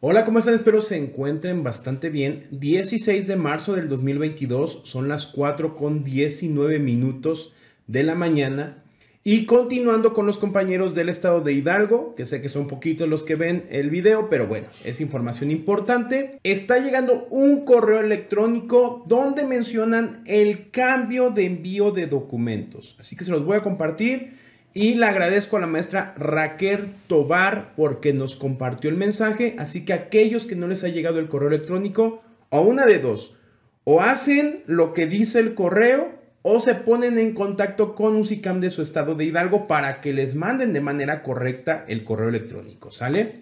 Hola, ¿cómo están? Espero se encuentren bastante bien. 16 de marzo del 2022 son las 4 con 19 minutos de la mañana. Y continuando con los compañeros del estado de Hidalgo, que sé que son poquitos los que ven el video, pero bueno, es información importante. Está llegando un correo electrónico donde mencionan el cambio de envío de documentos. Así que se los voy a compartir y le agradezco a la maestra Raquel Tobar porque nos compartió el mensaje. Así que aquellos que no les ha llegado el correo electrónico, o una de dos, o hacen lo que dice el correo o se ponen en contacto con un SICAM de su estado de Hidalgo para que les manden de manera correcta el correo electrónico. ¿Sale?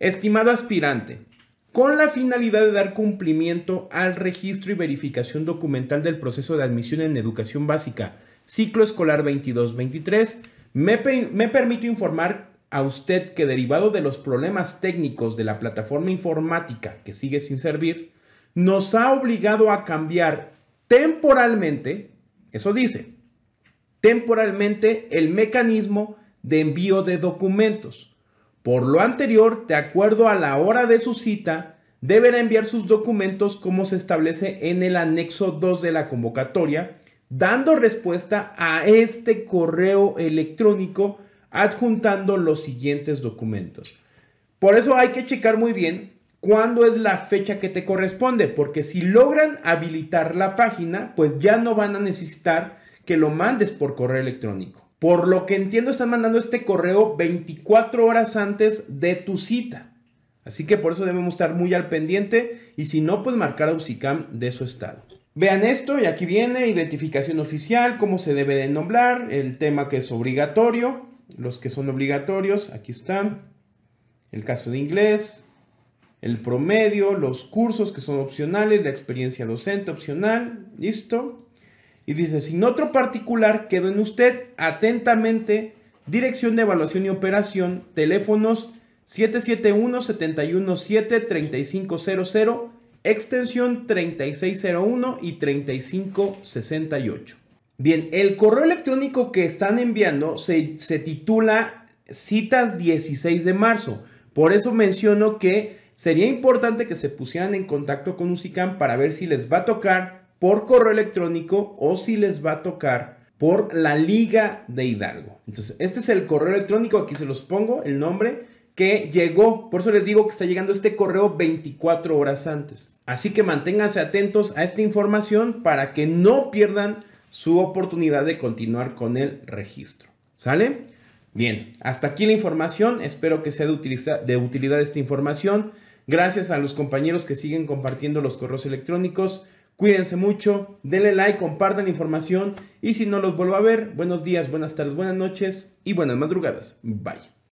Estimado aspirante, con la finalidad de dar cumplimiento al registro y verificación documental del proceso de admisión en educación básica, ciclo escolar 22-23, me, permito informar a usted que derivado de los problemas técnicos de la plataforma informática que sigue sin servir, nos ha obligado a cambiar temporalmente, eso dice, temporalmente el mecanismo de envío de documentos. Por lo anterior, de acuerdo a la hora de su cita, deberá enviar sus documentos como se establece en el anexo 2 de la convocatoria dando respuesta a este correo electrónico adjuntando los siguientes documentos. Por eso hay que checar muy bien cuándo es la fecha que te corresponde, porque si logran habilitar la página, pues ya no van a necesitar que lo mandes por correo electrónico. Por lo que entiendo, están mandando este correo 24 horas antes de tu cita. Así que por eso debemos estar muy al pendiente y si no, pues marcar a UCICAM de su estado. Vean esto y aquí viene identificación oficial, cómo se debe de nombrar, el tema que es obligatorio, los que son obligatorios, aquí están, el caso de inglés, el promedio, los cursos que son opcionales, la experiencia docente opcional, listo. Y dice, sin otro particular, quedó en usted atentamente dirección de evaluación y operación, teléfonos 771 717 3500 extensión 3601 y 3568. Bien, el correo electrónico que están enviando se, titula citas 16 de marzo. Por eso menciono que sería importante que se pusieran en contacto con UCICAM para ver si les va a tocar por correo electrónico o si les va a tocar por la Liga de Hidalgo. Entonces, este es el correo electrónico, aquí se los pongo, el nombre, que llegó. Por eso les digo que está llegando este correo 24 horas antes. Así que manténganse atentos a esta información para que no pierdan su oportunidad de continuar con el registro. ¿Sale? Bien, hasta aquí la información. Espero que sea de, de utilidad esta información. Gracias a los compañeros que siguen compartiendo los correos electrónicos. Cuídense mucho, denle like, compartan la información y si no los vuelvo a ver, buenos días, buenas tardes, buenas noches y buenas madrugadas. Bye.